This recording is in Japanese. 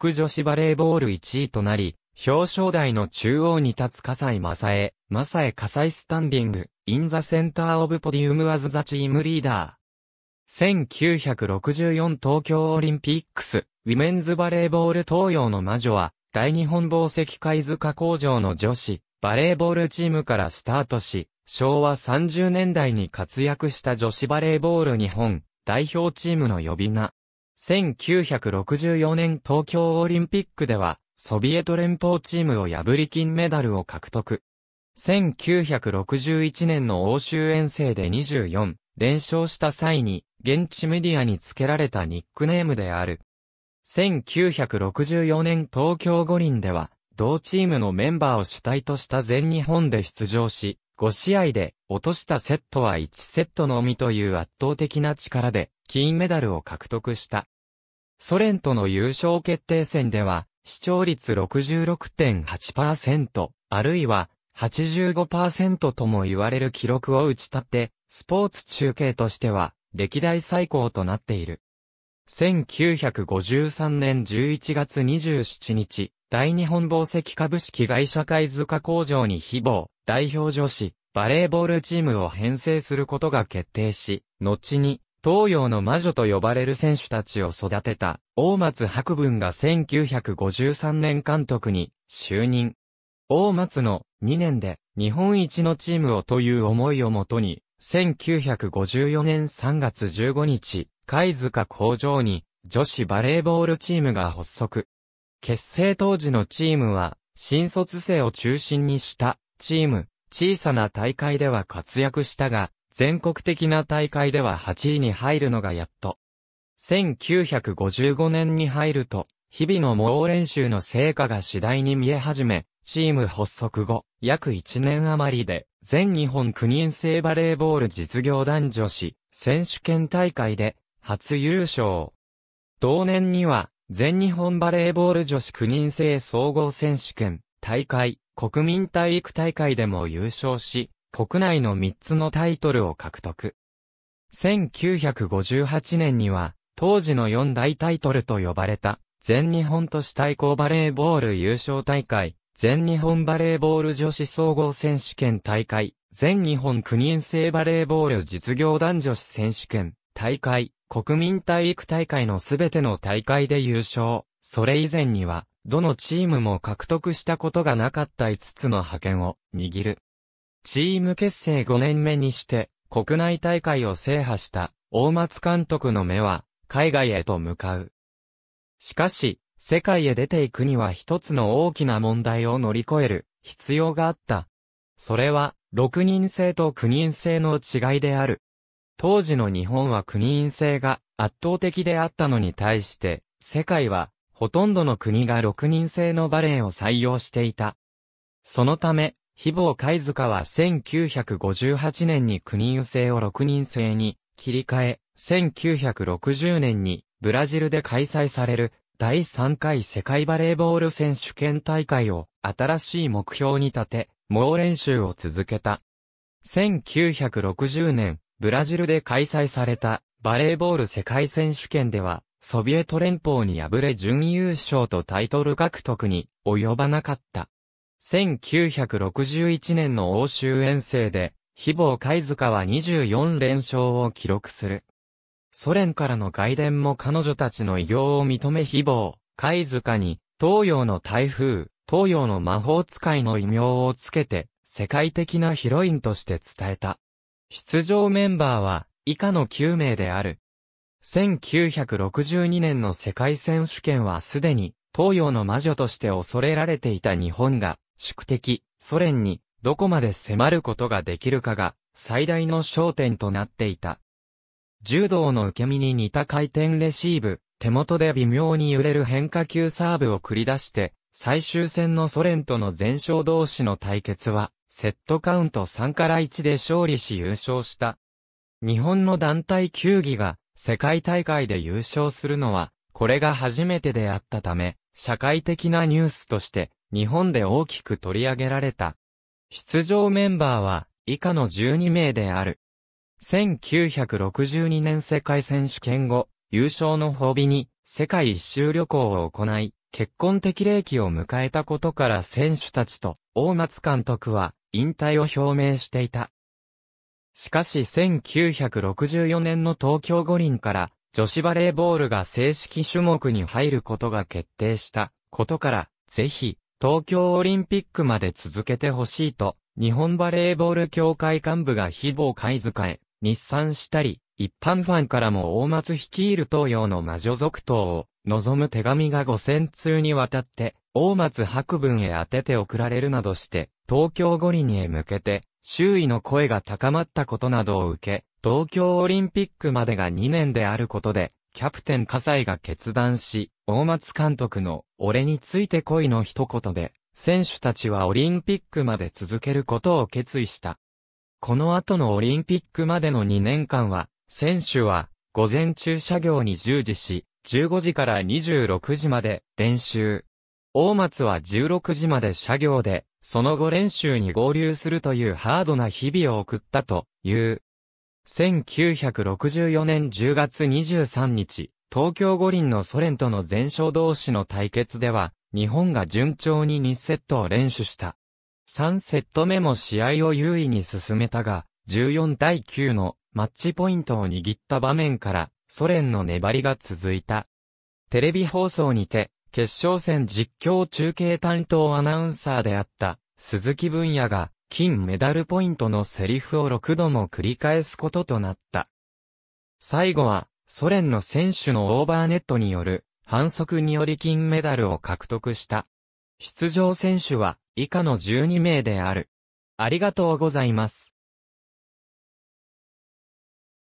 ク女子バレーボール1位となり、表彰台の中央に立つ笠井正江、正恵笠井スタンディング、インザセンターオブポディウムアズザチームリーダー。1964東京オリンピックス、ウィメンズバレーボール東洋の魔女は、大日本宝石貝塚工場の女子、バレーボールチームからスタートし、昭和30年代に活躍した女子バレーボール日本、代表チームの呼び名。1964年東京オリンピックでは、ソビエト連邦チームを破り金メダルを獲得。1961年の欧州遠征で24連勝した際に、現地メディアに付けられたニックネームである。1964年東京五輪では、同チームのメンバーを主体とした全日本で出場し、5試合で落としたセットは1セットのみという圧倒的な力で金メダルを獲得した。ソ連との優勝決定戦では、視聴率66.8%、あるいは85%とも言われる記録を打ち立って、スポーツ中継としては、歴代最高となっている。1953年11月27日、大日本宝石株式会社貝塚工場に非母、代表女子、バレーボールチームを編成することが決定し、後に、東洋の魔女と呼ばれる選手たちを育てた、大松博文が1953年監督に就任。大松の2年で日本一のチームをという思いをもとに、1954年3月15日、貝塚工場に女子バレーボールチームが発足。結成当時のチームは、新卒生を中心にしたチーム、小さな大会では活躍したが、全国的な大会では8位に入るのがやっと。1955年に入ると、日々の猛練習の成果が次第に見え始め、チーム発足後、約1年余りで、全日本国人制バレーボール実業団女子選手権大会で、初優勝。同年には、全日本バレーボール女子9人制総合選手権、大会、国民体育大会でも優勝し、国内の3つのタイトルを獲得。1958年には、当時の4大タイトルと呼ばれた、全日本都市対抗バレーボール優勝大会、全日本バレーボール女子総合選手権大会、全日本国遠征バレーボール実業団女子選手権大会、国民体育大会のすべての大会で優勝。それ以前には、どのチームも獲得したことがなかった5つの派遣を握る。チーム結成5年目にして、国内大会を制覇した大松監督の目は海外へと向かう。しかし、世界へ出ていくには一つの大きな問題を乗り越える必要があった。それは、6人制と9人制の違いである。当時の日本は9人制が圧倒的であったのに対して、世界はほとんどの国が6人制のバレエを採用していた。そのため、非坊貝塚は1958年に9人制を6人制に切り替え、1960年にブラジルで開催される第3回世界バレーボール選手権大会を新しい目標に立て、猛練習を続けた。1960年、ブラジルで開催されたバレーボール世界選手権では、ソビエト連邦に敗れ準優勝とタイトル獲得に及ばなかった。1961年の欧州遠征で、非坊貝塚は24連勝を記録する。ソ連からの外伝も彼女たちの偉業を認め非坊、貝塚に、東洋の台風、東洋の魔法使いの異名をつけて、世界的なヒロインとして伝えた。出場メンバーは、以下の9名である。1962年の世界選手権はすでに、東洋の魔女として恐れられていた日本が、宿敵、ソ連にどこまで迫ることができるかが最大の焦点となっていた。柔道の受け身に似た回転レシーブ、手元で微妙に揺れる変化球サーブを繰り出して、最終戦のソ連との全勝同士の対決は、セットカウント3から1で勝利し優勝した。日本の団体球技が世界大会で優勝するのは、これが初めてであったため、社会的なニュースとして日本で大きく取り上げられた。出場メンバーは以下の12名である。1962年世界選手権後、優勝の褒美に世界一周旅行を行い、結婚適齢期を迎えたことから選手たちと大松監督は引退を表明していた。しかし1964年の東京五輪から女子バレーボールが正式種目に入ることが決定したことから、ぜひ東京オリンピックまで続けてほしいと、日本バレーボール協会幹部が非買い。遣い、日産したり、一般ファンからも大松率いる東洋の魔女続投を望む手紙が五千通にわたって、大松博文へ当てて送られるなどして、東京五輪へ向けて、周囲の声が高まったことなどを受け、東京オリンピックまでが2年であることで、キャプテン葛西が決断し、大松監督の俺について来いの一言で、選手たちはオリンピックまで続けることを決意した。この後のオリンピックまでの2年間は、選手は午前中作業に従事し、15時から26時まで練習。大松は16時まで作業で、その後練習に合流するというハードな日々を送ったという。1964年10月23日、東京五輪のソ連との全勝同士の対決では、日本が順調に2セットを連取した。3セット目も試合を優位に進めたが、14対9のマッチポイントを握った場面から、ソ連の粘りが続いた。テレビ放送にて、決勝戦実況中継担当アナウンサーであった、鈴木文也が、金メダルポイントのセリフを6度も繰り返すこととなった。最後は、ソ連の選手のオーバーネットによる反則により金メダルを獲得した。出場選手は以下の12名である。ありがとうございます。